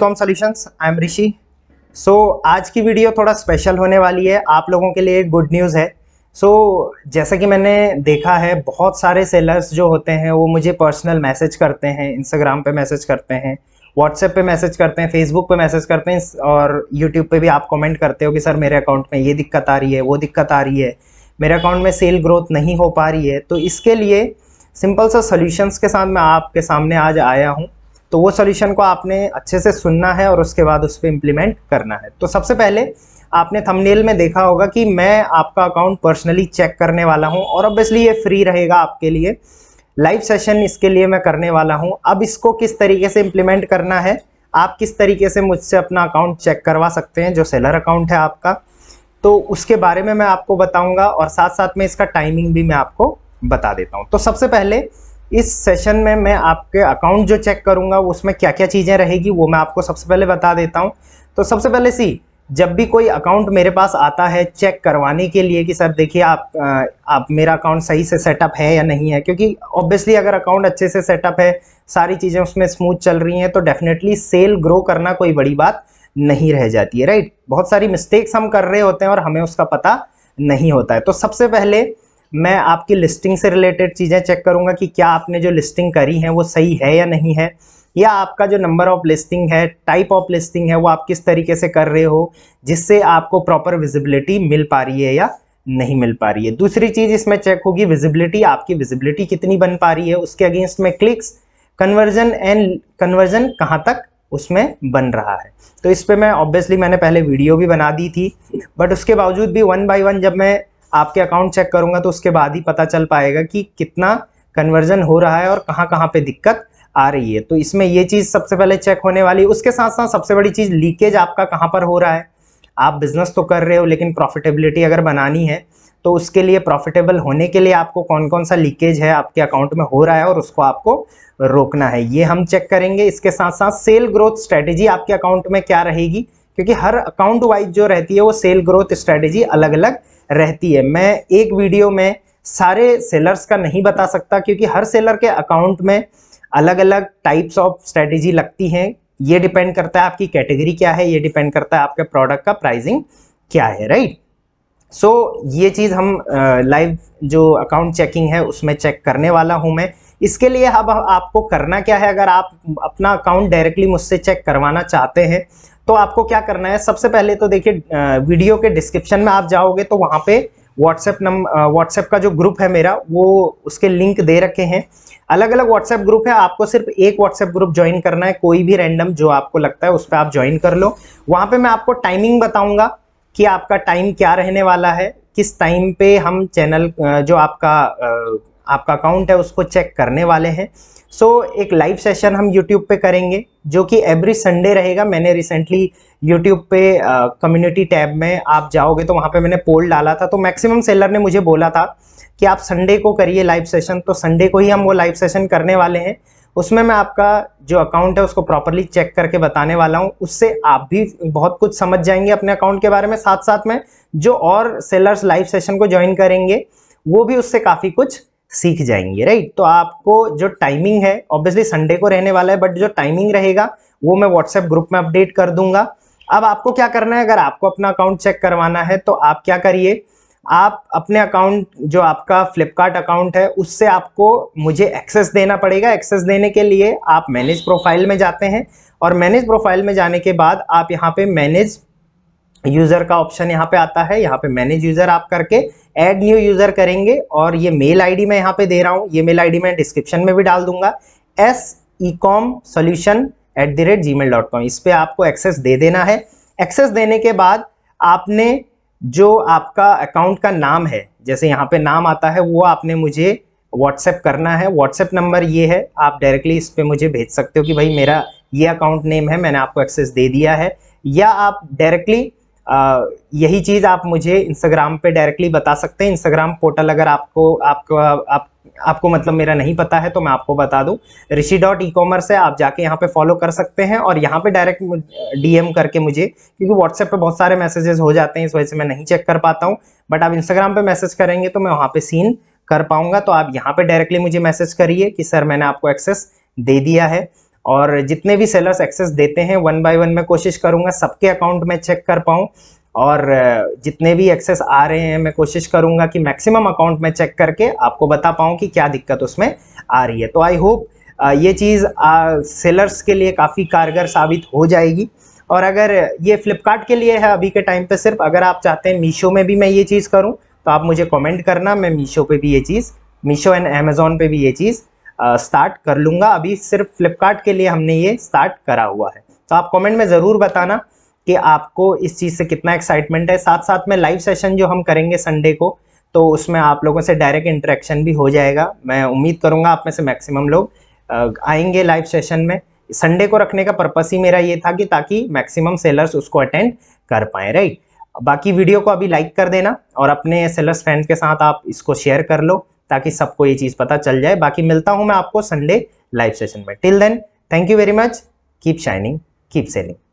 com solutions I am Rishi so आज की video थोड़ा स्पेशल होने वाली है आप लोगों के लिए गुड न्यूज़ है सो so, जैसा कि मैंने देखा है बहुत सारे सेलर्स जो होते हैं वो मुझे पर्सनल मैसेज करते हैं इंस्टाग्राम पे मैसेज करते हैं व्हाट्सएप पे मैसेज करते हैं फेसबुक पे मैसेज करते हैं और यूट्यूब पे भी आप कमेंट करते हो कि सर मेरे अकाउंट में ये दिक्कत आ रही है वो दिक्कत आ रही है मेरे अकाउंट में सेल ग्रोथ नहीं हो पा रही है तो इसके लिए सिंपल सा सोल्यूशंस के साथ मैं आपके सामने आज आया हूँ तो वो सॉल्यूशन को आपने अच्छे से सुनना है और उसके बाद उस पर इम्प्लीमेंट करना है तो सबसे पहले आपने थंबनेल में देखा होगा कि मैं आपका अकाउंट पर्सनली चेक करने वाला हूँ और ऑब्वियसली ये फ्री रहेगा आपके लिए लाइव सेशन इसके लिए मैं करने वाला हूँ अब इसको किस तरीके से इम्प्लीमेंट करना है आप किस तरीके से मुझसे अपना अकाउंट चेक करवा सकते हैं जो सेलर अकाउंट है आपका तो उसके बारे में मैं आपको बताऊंगा और साथ साथ में इसका टाइमिंग भी मैं आपको बता देता हूँ तो सबसे पहले इस सेशन में मैं आपके अकाउंट जो चेक करूंगा उसमें क्या क्या चीज़ें रहेगी वो मैं आपको सबसे पहले बता देता हूं तो सबसे पहले सी जब भी कोई अकाउंट मेरे पास आता है चेक करवाने के लिए कि सर देखिए आप आप मेरा अकाउंट सही से सेटअप है या नहीं है क्योंकि ऑब्वियसली अगर अकाउंट अच्छे से सेटअप है सारी चीज़ें उसमें स्मूथ चल रही हैं तो डेफिनेटली सेल ग्रो करना कोई बड़ी बात नहीं रह जाती है राइट बहुत सारी मिस्टेक्स हम कर रहे होते हैं और हमें उसका पता नहीं होता है तो सबसे पहले मैं आपकी लिस्टिंग से रिलेटेड चीज़ें चेक करूंगा कि क्या आपने जो लिस्टिंग करी है वो सही है या नहीं है या आपका जो नंबर ऑफ लिस्टिंग है टाइप ऑफ लिस्टिंग है वो आप किस तरीके से कर रहे हो जिससे आपको प्रॉपर विजिबिलिटी मिल पा रही है या नहीं मिल पा रही है दूसरी चीज़ इसमें चेक होगी विजिबिलिटी आपकी विजिबिलिटी कितनी बन पा रही है उसके अगेंस्ट में क्लिक्स कन्वर्जन एंड कन्वर्जन कहाँ तक उसमें बन रहा है तो इस पर मैं ऑब्वियसली मैंने पहले वीडियो भी बना दी थी बट उसके बावजूद भी वन बाई वन जब मैं आपके अकाउंट चेक करूंगा तो उसके बाद ही पता चल पाएगा कि कितना कन्वर्जन हो रहा है और कहाँ कहाँ पर दिक्कत आ रही है तो इसमें ये चीज़ सबसे पहले चेक होने वाली उसके साथ साथ सबसे बड़ी चीज़ लीकेज आपका कहाँ पर हो रहा है आप बिजनेस तो कर रहे हो लेकिन प्रॉफिटेबिलिटी अगर बनानी है तो उसके लिए प्रॉफिटेबल होने के लिए आपको कौन कौन सा लीकेज है आपके अकाउंट में हो रहा है और उसको आपको रोकना है ये हम चेक करेंगे इसके साथ साथ सेल ग्रोथ स्ट्रेटेजी आपके अकाउंट में क्या रहेगी क्योंकि हर अकाउंट वाइज जो रहती है वो सेल ग्रोथ स्ट्रेटेजी अलग अलग रहती है मैं एक वीडियो में सारे सेलर्स का नहीं बता सकता क्योंकि हर सेलर के अकाउंट में अलग अलग टाइप्स ऑफ स्ट्रेटेजी लगती हैं ये डिपेंड करता है आपकी कैटेगरी क्या है ये डिपेंड करता है आपके प्रोडक्ट का प्राइसिंग क्या है राइट सो so, ये चीज़ हम लाइव जो अकाउंट चेकिंग है उसमें चेक करने वाला हूँ मैं इसके लिए अब आपको करना क्या है अगर आप अपना अकाउंट डायरेक्टली मुझसे चेक करवाना चाहते हैं तो आपको क्या करना है सबसे पहले तो देखिए वीडियो के डिस्क्रिप्शन में आप जाओगे तो वहां पे व्हाट्सएप नंबर व्हाट्सएप का जो ग्रुप है मेरा वो उसके लिंक दे रखे हैं अलग अलग व्हाट्सएप ग्रुप है आपको सिर्फ एक व्हाट्सएप ग्रुप ज्वाइन करना है कोई भी रैंडम जो आपको लगता है उस पर आप ज्वाइन कर लो वहां पे मैं आपको टाइमिंग बताऊंगा कि आपका टाइम क्या रहने वाला है किस टाइम पे हम चैनल जो आपका आपका अकाउंट है उसको चेक करने वाले हैं सो so, एक लाइव सेशन हम यूट्यूब पे करेंगे जो कि एवरी संडे रहेगा मैंने रिसेंटली यूट्यूब पे कम्युनिटी uh, टैब में आप जाओगे तो वहाँ पे मैंने पोल डाला था तो मैक्सिमम सेलर ने मुझे बोला था कि आप संडे को करिए लाइव सेशन तो संडे को ही हम वो लाइव सेशन करने वाले हैं उसमें मैं आपका जो अकाउंट है उसको प्रॉपरली चेक करके बताने वाला हूँ उससे आप भी बहुत कुछ समझ जाएंगे अपने अकाउंट के बारे में साथ साथ में जो और सेलर्स लाइव सेशन को ज्वाइन करेंगे वो भी उससे काफ़ी कुछ सीख जाएंगे राइट तो आपको जो टाइमिंग है ऑब्वियसली संडे को रहने वाला है बट जो टाइमिंग रहेगा वो मैं व्हाट्सएप ग्रुप में अपडेट कर दूंगा अब आपको क्या करना है अगर आपको अपना अकाउंट चेक करवाना है तो आप क्या करिए आप अपने अकाउंट जो आपका फ्लिपकार्ट अकाउंट है उससे आपको मुझे एक्सेस देना पड़ेगा एक्सेस देने के लिए आप मैनेज प्रोफाइल में जाते हैं और मैनेज प्रोफाइल में जाने के बाद आप यहाँ पे मैनेज यूजर का ऑप्शन यहाँ पे आता है यहाँ पे मैनेज यूजर आप करके एड न्यू यूजर करेंगे और ये मेल आईडी मैं यहाँ पे दे रहा हूँ ये मेल आईडी मैं डिस्क्रिप्शन में भी डाल दूंगा S E com solution at the rate Gmail dot com इस पर आपको एक्सेस दे देना है एक्सेस देने के बाद आपने जो आपका अकाउंट का नाम है जैसे यहाँ पे नाम आता है वो आपने मुझे व्हाट्सएप करना है व्हाट्सएप नंबर ये है आप डायरेक्टली इस पर मुझे भेज सकते हो कि भाई मेरा ये अकाउंट नेम है मैंने आपको एक्सेस दे दिया है या आप डायरेक्टली यही चीज़ आप मुझे इंस्टाग्राम पे डायरेक्टली बता सकते हैं इंस्टाग्राम पोर्टल अगर आपको आपको आप आपको मतलब मेरा नहीं पता है तो मैं आपको बता दूं ऋषि डॉट ई कॉमर्स है आप जाके यहाँ पे फॉलो कर सकते हैं और यहाँ पे डायरेक्ट डीएम करके मुझे क्योंकि व्हाट्सएप पे बहुत सारे मैसेजेस हो जाते हैं इस वजह से मैं नहीं चेक कर पाता हूँ बट आप इंस्टाग्राम पे मैसेज करेंगे तो मैं वहाँ पे सीन कर पाऊंगा तो आप यहाँ पे डायरेक्टली मुझे मैसेज करिए कि सर मैंने आपको एक्सेस दे दिया है और जितने भी सेलर्स एक्सेस देते हैं वन बाय वन मैं कोशिश करूंगा सबके अकाउंट में चेक कर पाऊँ और जितने भी एक्सेस आ रहे हैं मैं कोशिश करूंगा कि मैक्सिमम अकाउंट में चेक करके आपको बता पाऊँ कि क्या दिक्कत उसमें आ रही है तो आई होप ये चीज़ सेलर्स के लिए काफ़ी कारगर साबित हो जाएगी और अगर ये फ्लिपकार्ट के लिए है अभी के टाइम पे सिर्फ अगर आप चाहते हैं मीशो में भी मैं ये चीज़ करूँ तो आप मुझे कमेंट करना मैं मीशो पे भी ये चीज़ मीशो एंड अमेज़ोन पे भी ये चीज़ स्टार्ट कर लूँगा अभी सिर्फ फ्लिपकार्ट के लिए हमने ये स्टार्ट करा हुआ है तो आप कमेंट में ज़रूर बताना कि आपको इस चीज़ से कितना एक्साइटमेंट है साथ साथ में लाइव सेशन जो हम करेंगे संडे को तो उसमें आप लोगों से डायरेक्ट इंटरेक्शन भी हो जाएगा मैं उम्मीद करूँगा आप में से मैक्सिमम लोग आएंगे लाइव सेशन में संडे को रखने का पर्पस ही मेरा ये था कि ताकि मैक्सिमम सेलर्स उसको अटेंड कर पाए राइट बाकी वीडियो को अभी लाइक कर देना और अपने सेलर्स फ्रेंड्स के साथ आप इसको शेयर कर लो ताकि सबको ये चीज़ पता चल जाए बाकी मिलता हूँ मैं आपको संडे लाइव सेशन में till then thank you very much keep shining keep selling